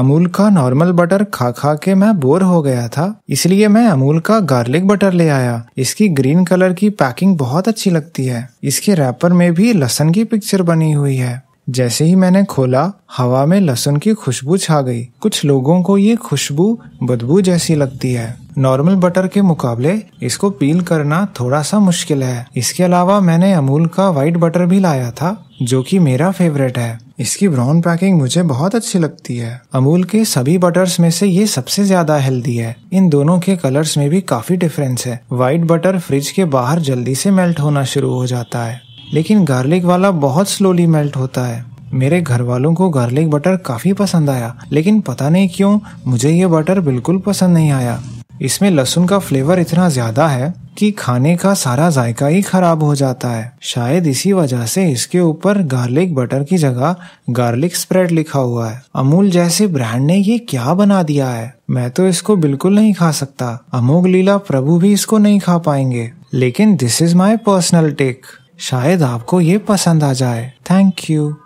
अमूल का normal butter खा खा के मैं बोर हो गया था इसलिए मैं अमूल का गार्लिक बटर ले आया इसकी ग्रीन कलर की पैकिंग बहुत अच्छी लगती है इसके रैपर में भी लहसन की पिक्चर बनी हुई है जैसे ही मैंने खोला हवा में लहसुन की खुशबू छा गई कुछ लोगों को ये खुशबू बदबू जैसी लगती है नॉर्मल बटर के मुकाबले इसको पील करना थोड़ा सा मुश्किल है इसके अलावा मैंने अमूल का व्हाइट बटर भी लाया था जो कि मेरा फेवरेट है इसकी ब्राउन पैकिंग मुझे बहुत अच्छी लगती है अमूल के सभी बटर्स में से ये सबसे ज्यादा हेल्दी है इन दोनों के कलर्स में भी काफी डिफरेंस है व्हाइट बटर फ्रिज के बाहर जल्दी से मेल्ट होना शुरू हो जाता है लेकिन गार्लिक वाला बहुत स्लोली मेल्ट होता है मेरे घर वालों को गार्लिक बटर काफ़ी पसंद आया लेकिन पता नहीं क्यों मुझे ये बटर बिल्कुल पसंद नहीं आया इसमें लहसुन का फ्लेवर इतना ज़्यादा है कि खाने का सारा जायका ही खराब हो जाता है शायद इसी वजह से इसके ऊपर गार्लिक बटर की जगह गार्लिक स्प्रेड लिखा हुआ है अमूल जैसे ब्रांड ने ये क्या बना दिया है मैं तो इसको बिल्कुल नहीं खा सकता अमोघ लीला प्रभु भी इसको नहीं खा पाएंगे लेकिन this is my personal take शायद आपको ये पसंद आ जाए थैंक यू